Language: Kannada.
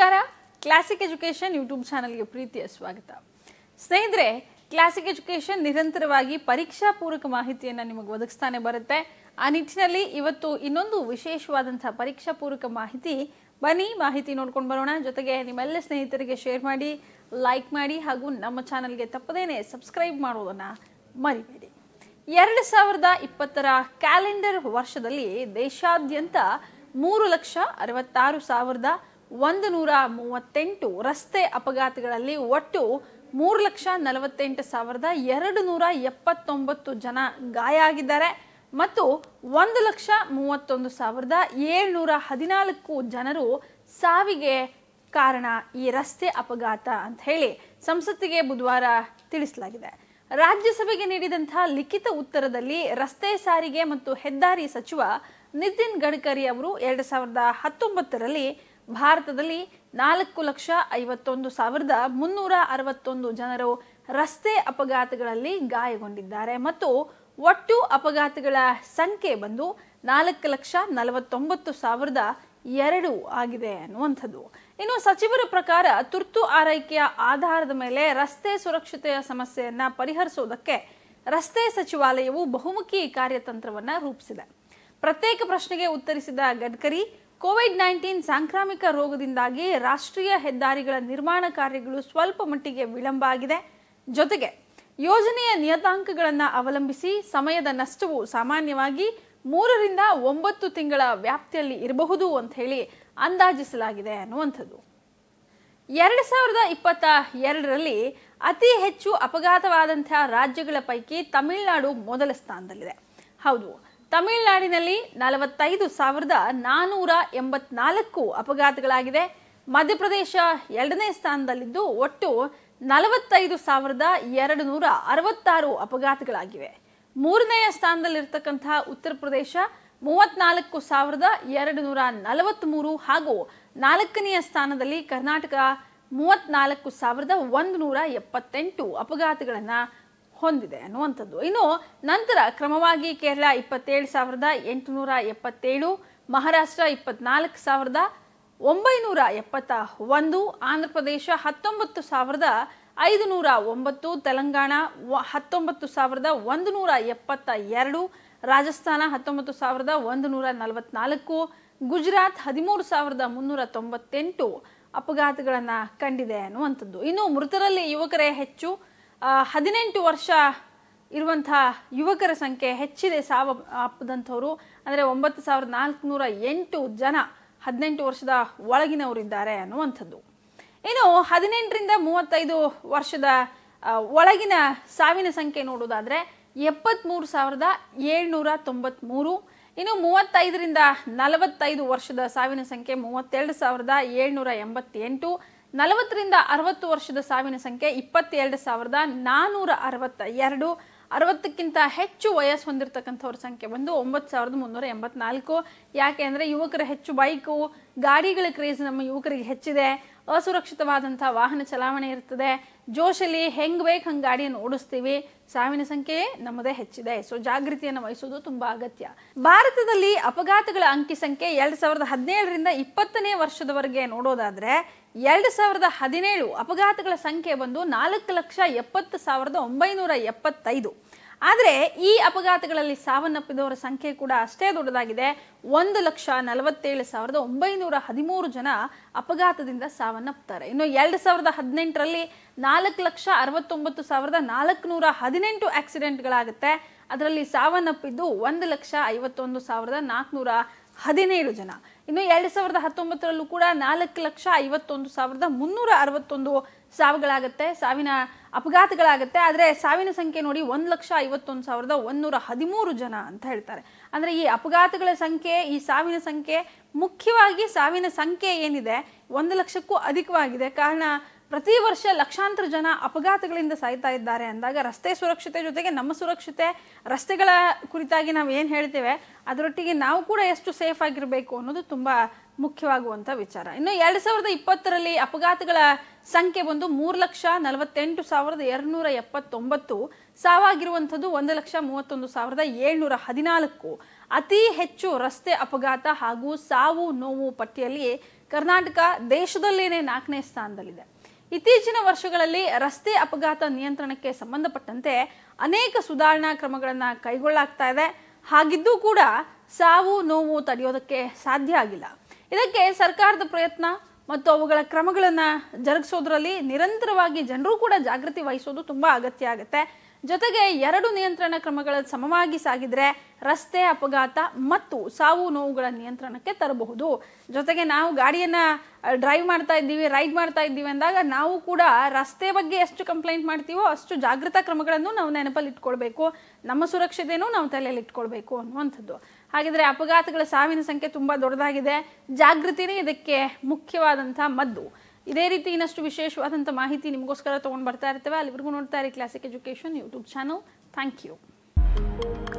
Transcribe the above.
ನಮಸ್ಕಾರ ಕ್ಲಾಸಿಕ್ ಎಜುಕೇಷನ್ ಯೂಟ್ಯೂಬ್ ಚಾನಲ್ಗೆ ಪ್ರೀತಿಯ ಸ್ವಾಗತ ಸ್ನೇಹಿತರೆ ಕ್ಲಾಸಿಕ್ ಎಜುಕೇಷನ್ ನಿರಂತರವಾಗಿ ಪರೀಕ್ಷಾ ಪೂರಕ ಮಾಹಿತಿಯನ್ನು ನಿಮಗೆ ಒದಗಿಸ್ತಾನೆ ಬರುತ್ತೆ ಆ ನಿಟ್ಟಿನಲ್ಲಿ ಇವತ್ತು ಇನ್ನೊಂದು ವಿಶೇಷವಾದಂಥ ಪರೀಕ್ಷಾ ಪೂರಕ ಮಾಹಿತಿ ಬನ್ನಿ ಮಾಹಿತಿ ನೋಡ್ಕೊಂಡು ಬರೋಣ ಜೊತೆಗೆ ನಿಮ್ಮೆಲ್ಲ ಸ್ನೇಹಿತರಿಗೆ ಶೇರ್ ಮಾಡಿ ಲೈಕ್ ಮಾಡಿ ಹಾಗೂ ನಮ್ಮ ಚಾನಲ್ಗೆ ತಪ್ಪದೇನೆ ಸಬ್ಸ್ಕ್ರೈಬ್ ಮಾಡುವುದನ್ನು ಮರಿಬೇಡಿ ಎರಡು ಸಾವಿರದ ಇಪ್ಪತ್ತರ ಕ್ಯಾಲೆಂಡರ್ ವರ್ಷದಲ್ಲಿ ದೇಶಾದ್ಯಂತ ಮೂರು ಲಕ್ಷ ಅರವತ್ತಾರು ಸಾವಿರದ ಒಂದು ನೂರ ಮೂವತ್ತೆಂಟು ರಸ್ತೆ ಅಪಘಾತಗಳಲ್ಲಿ ಒಟ್ಟು ಮೂರು ಲಕ್ಷ ನಲವತ್ತೆಂಟು ಸಾವಿರದ ಎರಡು ನೂರ ಎಪ್ಪತ್ತೊಂಬತ್ತು ಜನ ಗಾಯ ಆಗಿದ್ದಾರೆ ಮತ್ತು ಒಂದು ಲಕ್ಷ ಮೂವತ್ತೊಂದು ಸಾವಿರದ ಏಳ್ನೂರ ಹದಿನಾಲ್ಕು ಜನರು ಸಾವಿಗೆ ಕಾರಣ ಈ ರಸ್ತೆ ಅಪಘಾತ ಅಂತ ಹೇಳಿ ಸಂಸತ್ತಿಗೆ ಬುಧವಾರ ತಿಳಿಸಲಾಗಿದೆ ರಾಜ್ಯಸಭೆಗೆ ನೀಡಿದಂತಹ ಲಿಖಿತ ಉತ್ತರದಲ್ಲಿ ರಸ್ತೆ ಸಾರಿಗೆ ಮತ್ತು ಹೆದ್ದಾರಿ ಸಚಿವ ನಿತಿನ್ ಗಡ್ಕರಿ ಅವರು ಎರಡು ಸಾವಿರದ ಹತ್ತೊಂಬತ್ತರಲ್ಲಿ ಭಾರತದಲ್ಲಿ ನಾಲ್ಕು ಲಕ್ಷ ಐವತ್ತೊಂದು ಸಾವಿರದ ಮುನ್ನೂರ ಅರವತ್ತೊಂದು ಜನರು ರಸ್ತೆ ಅಪಘಾತಗಳಲ್ಲಿ ಗಾಯಗೊಂಡಿದ್ದಾರೆ ಮತ್ತು ಒಟ್ಟು ಅಪಘಾತಗಳ ಸಂಖ್ಯೆ ಬಂದು ನಾಲ್ಕು ಲಕ್ಷ ನಲವತ್ತೊಂಬತ್ತು ಸಾವಿರದ ಎರಡು ಆಗಿದೆ ಅನ್ನುವಂಥದ್ದು ಇನ್ನು ಸಚಿವರ ಪ್ರಕಾರ ತುರ್ತು ಆರೈಕೆಯ ಆಧಾರದ ಮೇಲೆ ರಸ್ತೆ ಸುರಕ್ಷತೆಯ ಸಮಸ್ಯೆಯನ್ನ ಪರಿಹರಿಸುವುದಕ್ಕೆ ರಸ್ತೆ ಸಚಿವಾಲಯವು ಬಹುಮುಖಿ ಕಾರ್ಯತಂತ್ರವನ್ನ ರೂಪಿಸಿದೆ ಪ್ರತ್ಯೇಕ ಪ್ರಶ್ನೆಗೆ ಉತ್ತರಿಸಿದ ಗಡ್ಕರಿ ಕೋವಿಡ್ ನೈನ್ಟೀನ್ ಸಾಂಕ್ರಾಮಿಕ ರೋಗದಿಂದಾಗಿ ರಾಷ್ಟ್ರೀಯ ಹೆದ್ದಾರಿಗಳ ನಿರ್ಮಾಣ ಕಾರ್ಯಗಳು ಸ್ವಲ್ಪ ಮಟ್ಟಿಗೆ ವಿಳಂಬ ಆಗಿದೆ ಜೊತೆಗೆ ಯೋಜನೆಯ ನಿಯತಾಂಕಗಳನ್ನು ಅವಲಂಬಿಸಿ ಸಮಯದ ನಷ್ಟವು ಸಾಮಾನ್ಯವಾಗಿ ಮೂರರಿಂದ ಒಂಬತ್ತು ತಿಂಗಳ ವ್ಯಾಪ್ತಿಯಲ್ಲಿ ಇರಬಹುದು ಅಂತ ಹೇಳಿ ಅಂದಾಜಿಸಲಾಗಿದೆ ಅನ್ನುವಂಥದ್ದು ಎರಡು ಸಾವಿರದ ಇಪ್ಪತ್ತ ಎರಡರಲ್ಲಿ ಅತಿ ಹೆಚ್ಚು ಅಪಘಾತವಾದಂತಹ ರಾಜ್ಯಗಳ ಪೈಕಿ ತಮಿಳುನಾಡು ಮೊದಲ ಸ್ಥಾನದಲ್ಲಿದೆ ಹೌದು ತಮಿಳುನಾಡಿನಲ್ಲಿ ನಲವತ್ತೈದು ಸಾವಿರದ ನಾನೂರ ಎಂಬತ್ನಾಲ್ಕು ಅಪಘಾತಗಳಾಗಿದೆ ಮಧ್ಯಪ್ರದೇಶ ಎರಡನೇ ಸ್ಥಾನದಲ್ಲಿದ್ದು ಒಟ್ಟು ನಲವತ್ತೈದು ಸಾವಿರದ ಎರಡು ನೂರ ಅರವತ್ತಾರು ಅಪಘಾತಗಳಾಗಿವೆ ಮೂರನೆಯ ಸ್ಥಾನದಲ್ಲಿರ್ತಕ್ಕಂತಹ ಉತ್ತರ ಪ್ರದೇಶ ಮೂವತ್ನಾಲ್ಕು ಸಾವಿರದ ಎರಡು ನೂರ ನಲವತ್ತ್ಮೂರು ಹಾಗೂ ನಾಲ್ಕನೆಯ ಸ್ಥಾನದಲ್ಲಿ ಕರ್ನಾಟಕ ಮೂವತ್ನಾಲ್ಕು ಸಾವಿರದ ಒಂದು ನೂರ ಎಪ್ಪತ್ತೆಂಟು ಅಪಘಾತಗಳನ್ನು ಹೊಂದಿದೆ ಅನ್ನುವಂಥದ್ದು ಇನ್ನು ನಂತರ ಕ್ರಮವಾಗಿ ಕೇರಳ ಇಪ್ಪತ್ತೇಳು ಸಾವಿರದ ಎಂಟುನೂರ ಎಪ್ಪತ್ತೇಳು ಮಹಾರಾಷ್ಟ್ರ ಇಪ್ಪತ್ನಾಲ್ಕು ಸಾವಿರದ ಒಂಬೈನೂರ ಎಪ್ಪತ್ತ ಒಂದು ಆಂಧ್ರ ಪ್ರದೇಶ ಹತ್ತೊಂಬತ್ತು ಸಾವಿರದ ಐದು ನೂರ ಒಂಬತ್ತು ತೆಲಂಗಾಣ ಹತ್ತೊಂಬತ್ತು ಸಾವಿರದ ಒಂದು ನೂರ ಎಪ್ಪತ್ತ ಎರಡು ರಾಜಸ್ಥಾನ ಹತ್ತೊಂಬತ್ತು ಸಾವಿರದ ಒಂದು ನೂರ ನಲವತ್ನಾಲ್ಕು ಗುಜರಾತ್ ಹದಿಮೂರು ಸಾವಿರದ ಮುನ್ನೂರ ತೊಂಬತ್ತೆಂಟು ಅಪಘಾತಗಳನ್ನು ಕಂಡಿದೆ ಅನ್ನುವಂಥದ್ದು ಇನ್ನು ಮೃತರಲ್ಲಿ ಯುವಕರೇ ಹೆಚ್ಚು ಹದಿನೆಂಟು ವರ್ಷ ಇರುವಂತಹ ಯುವಕರ ಸಂಖ್ಯೆ ಹೆಚ್ಚಿದೆ ಸಾವ ಅಪ್ಪದಂಥವರು ಅಂದರೆ ಒಂಬತ್ತು ಸಾವಿರದ ನಾಲ್ಕುನೂರ ಎಂಟು ಜನ ಹದಿನೆಂಟು ವರ್ಷದ ಒಳಗಿನವರಿದ್ದಾರೆ ಅನ್ನುವಂಥದ್ದು ಇನ್ನು ಹದಿನೆಂಟರಿಂದ ಮೂವತ್ತೈದು ವರ್ಷದ ಒಳಗಿನ ಸಾವಿನ ಸಂಖ್ಯೆ ನೋಡೋದಾದರೆ ಎಪ್ಪತ್ತ್ಮೂರು ಸಾವಿರದ ಏಳ್ನೂರ ತೊಂಬತ್ತ್ಮೂರು ಇನ್ನು ಮೂವತ್ತೈದರಿಂದ ನಲವತ್ತೈದು ವರ್ಷದ ಸಾವಿನ ಸಂಖ್ಯೆ ಮೂವತ್ತೆರಡು ಸಾವಿರದ ಏಳ್ನೂರ ಎಂಬತ್ತೆಂಟು ನಲವತ್ತರಿಂದ ಅರವತ್ತು ವರ್ಷದ ಸಾವಿನ ಸಂಖ್ಯೆ ಇಪ್ಪತ್ತೆರಡು ಸಾವಿರದ ನಾನೂರ ಅರವತ್ತ ಎರಡು ಅರವತ್ತಕ್ಕಿಂತ ಹೆಚ್ಚು ವಯಸ್ಸು ಹೊಂದಿರತಕ್ಕಂಥವ್ರ ಸಂಖ್ಯೆ ಬಂದು ಒಂಬತ್ತು ಸಾವಿರದ ಮುನ್ನೂರ ಎಂಬತ್ನಾಲ್ಕು ಯಾಕೆ ಅಂದರೆ ಯುವಕರ ಹೆಚ್ಚು ಬೈಕು ಗಾಡಿಗಳ ಕ್ರೇಜ್ ನಮ್ಮ ಯುವಕರಿಗೆ ಹೆಚ್ಚಿದೆ ಅಸುರಕ್ಷಿತವಾದಂಥ ವಾಹನ ಚಲಾವಣೆ ಇರ್ತದೆ ಜೋಶಲಿ ಹೆಂಗೆ ಬೇಕು ಹಂಗೆ ಗಾಡಿಯನ್ನು ಓಡಿಸ್ತೀವಿ ಸಾವಿನ ಸಂಖ್ಯೆ ನಮ್ಮದೇ ಹೆಚ್ಚಿದೆ ಸೊ ಜಾಗೃತಿಯನ್ನು ವಹಿಸುವುದು ತುಂಬಾ ಅಗತ್ಯ ಭಾರತದಲ್ಲಿ ಅಪಘಾತಗಳ ಅಂಕಿ ಸಂಖ್ಯೆ ಎರಡು ಸಾವಿರದ ಹದಿನೇಳರಿಂದ ಇಪ್ಪತ್ತನೇ ವರ್ಷದವರೆಗೆ ನೋಡೋದಾದ್ರೆ ಎರಡು ಸಾವಿರದ ಹದಿನೇಳು ಅಪಘಾತಗಳ ಸಂಖ್ಯೆ ಬಂದು ನಾಲ್ಕು ಲಕ್ಷ ಎಪ್ಪತ್ತು ಸಾವಿರದ ಒಂಬೈನೂರ ಎಪ್ಪತ್ತೈದು ಆದರೆ ಈ ಅಪಘಾತಗಳಲ್ಲಿ ಸಾವನ್ನಪ್ಪಿದವರ ಸಂಖ್ಯೆ ಕೂಡ ಅಷ್ಟೇ ದೊಡ್ಡದಾಗಿದೆ ಒಂದು ಲಕ್ಷ ನಲವತ್ತೇಳು ಸಾವಿರದ ಒಂಬೈನೂರ ಹದಿಮೂರು ಜನ ಅಪಘಾತದಿಂದ ಸಾವನ್ನಪ್ಪುತ್ತಾರೆ ಇನ್ನು ಎರಡು ಸಾವಿರದ ಹದಿನೆಂಟರಲ್ಲಿ ನಾಲ್ಕು ಲಕ್ಷ ಅರವತ್ತೊಂಬತ್ತು ಸಾವಿರದ ನಾಲ್ಕುನೂರ ಹದಿನೆಂಟು ಆಕ್ಸಿಡೆಂಟ್ಗಳಾಗುತ್ತೆ ಅದರಲ್ಲಿ ಸಾವನ್ನಪ್ಪಿದ್ದು ಒಂದು ಲಕ್ಷ ಐವತ್ತೊಂದು ಸಾವಿರದ ನಾಲ್ಕುನೂರ ಹದಿನೇಳು ಜನ ಇನ್ನು ಎರಡು ಸಾವಿರದ ಹತ್ತೊಂಬತ್ತರಲ್ಲೂ ಕೂಡ ನಾಲ್ಕು ಲಕ್ಷ ಐವತ್ತೊಂದು ಸಾವಿರದ ಮುನ್ನೂರ ಅರವತ್ತೊಂದು ಸಾವುಗಳಾಗುತ್ತೆ ಸಾವಿನ ಅಪಘಾತಗಳಾಗುತ್ತೆ ಆದರೆ ಸಾವಿನ ಸಂಖ್ಯೆ ನೋಡಿ ಒಂದು ಲಕ್ಷ ಐವತ್ತೊಂದು ಸಾವಿರದ ಒಂದೂರ ಹದಿಮೂರು ಜನ ಅಂತ ಹೇಳ್ತಾರೆ ಅಂದರೆ ಈ ಅಪಘಾತಗಳ ಸಂಖ್ಯೆ ಈ ಸಾವಿನ ಸಂಖ್ಯೆ ಮುಖ್ಯವಾಗಿ ಸಾವಿನ ಸಂಖ್ಯೆ ಏನಿದೆ ಒಂದು ಲಕ್ಷಕ್ಕೂ ಅಧಿಕವಾಗಿದೆ ಕಾರಣ ಪ್ರತಿ ವರ್ಷ ಲಕ್ಷಾಂತರ ಜನ ಅಪಘಾತಗಳಿಂದ ಸಾಯ್ತಾ ಇದ್ದಾರೆ ಅಂದಾಗ ರಸ್ತೆ ಸುರಕ್ಷತೆ ಜೊತೆಗೆ ನಮ್ಮ ಸುರಕ್ಷತೆ ರಸ್ತೆಗಳ ಕುರಿತಾಗಿ ನಾವು ಏನು ಹೇಳ್ತೇವೆ ಅದರೊಟ್ಟಿಗೆ ನಾವು ಕೂಡ ಎಷ್ಟು ಸೇಫ್ ಆಗಿರಬೇಕು ಅನ್ನೋದು ತುಂಬ ಮುಖ್ಯವಾಗುವಂಥ ವಿಚಾರ ಇನ್ನು ಎರಡು ಸಾವಿರದ ಇಪ್ಪತ್ತರಲ್ಲಿ ಅಪಘಾತಗಳ ಸಂಖ್ಯೆ ಬಂದು ಮೂರು ಲಕ್ಷ ನಲವತ್ತೆಂಟು ಸಾವಿರದ ಎರಡುನೂರ ಎಪ್ಪತ್ತೊಂಬತ್ತು ಸಾವಾಗಿರುವಂಥದ್ದು ಒಂದು ಲಕ್ಷ ಮೂವತ್ತೊಂದು ಸಾವಿರದ ಏಳ್ನೂರ ಹದಿನಾಲ್ಕು ಅತಿ ಹೆಚ್ಚು ರಸ್ತೆ ಅಪಘಾತ ಹಾಗೂ ಸಾವು ನೋವು ಪಟ್ಟಿಯಲ್ಲಿ ಕರ್ನಾಟಕ ದೇಶದಲ್ಲೇನೆ ನಾಲ್ಕನೇ ಸ್ಥಾನದಲ್ಲಿದೆ ಇತ್ತೀಚಿನ ವರ್ಷಗಳಲ್ಲಿ ರಸ್ತೆ ಅಪಘಾತ ನಿಯಂತ್ರಣಕ್ಕೆ ಸಂಬಂಧಪಟ್ಟಂತೆ ಅನೇಕ ಸುಧಾರಣಾ ಕ್ರಮಗಳನ್ನು ಕೈಗೊಳ್ಳಾಗ್ತಾ ಇದೆ ಹಾಗಿದ್ದೂ ಕೂಡ ಸಾವು ನೋವು ತಡೆಯೋದಕ್ಕೆ ಸಾಧ್ಯ ಆಗಿಲ್ಲ ಇದಕ್ಕೆ ಸರ್ಕಾರದ ಪ್ರಯತ್ನ ಮತ್ತು ಅವುಗಳ ಕ್ರಮಗಳನ್ನು ಜರುಗಿಸೋದ್ರಲ್ಲಿ ನಿರಂತರವಾಗಿ ಜನರು ಕೂಡ ಜಾಗೃತಿ ವಹಿಸೋದು ತುಂಬ ಅಗತ್ಯ ಆಗುತ್ತೆ ಜೊತೆಗೆ ಎರಡು ನಿಯಂತ್ರಣ ಕ್ರಮಗಳ ಸಮವಾಗಿ ಸಾಗಿದ್ರೆ ರಸ್ತೆ ಅಪಘಾತ ಮತ್ತು ಸಾವು ನೋವುಗಳ ನಿಯಂತ್ರಣಕ್ಕೆ ತರಬಹುದು ಜೊತೆಗೆ ನಾವು ಗಾಡಿಯನ್ನು ಡ್ರೈವ್ ಮಾಡ್ತಾ ಇದ್ದೀವಿ ರೈಡ್ ಮಾಡ್ತಾ ಇದ್ದೀವಿ ಅಂದಾಗ ನಾವು ಕೂಡ ರಸ್ತೆ ಬಗ್ಗೆ ಎಷ್ಟು ಕಂಪ್ಲೇಂಟ್ ಮಾಡ್ತೀವೋ ಅಷ್ಟು ಜಾಗೃತ ಕ್ರಮಗಳನ್ನು ನಾವು ನೆನಪಲ್ಲಿ ಇಟ್ಕೊಳ್ಬೇಕು ನಮ್ಮ ಸುರಕ್ಷತೆನೂ ನಾವು ತಲೆಯಲ್ಲಿ ಇಟ್ಕೊಳ್ಬೇಕು ಅನ್ನುವಂಥದ್ದು ಹಾಗಿದ್ರೆ ಅಪಘಾತಗಳ ಸಾವಿನ ಸಂಖ್ಯೆ ತುಂಬಾ ದೊಡ್ಡದಾಗಿದೆ ಜಾಗೃತಿನೇ ಇದಕ್ಕೆ ಮುಖ್ಯವಾದಂತಹ ಮದ್ದು ಇದೇ ರೀತಿ ಇನ್ನಷ್ಟು ವಿಶೇಷವಾದಂಥ ಮಾಹಿತಿ ನಿಮಗೋಸ್ಕರ ತೊಗೊಂಡು ಬರ್ತಾ ಇರ್ತೇವೆ ಅಲ್ಲಿವರೆಗೂ ನೋಡ್ತಾ ಇರಿ classic education YouTube channel thank you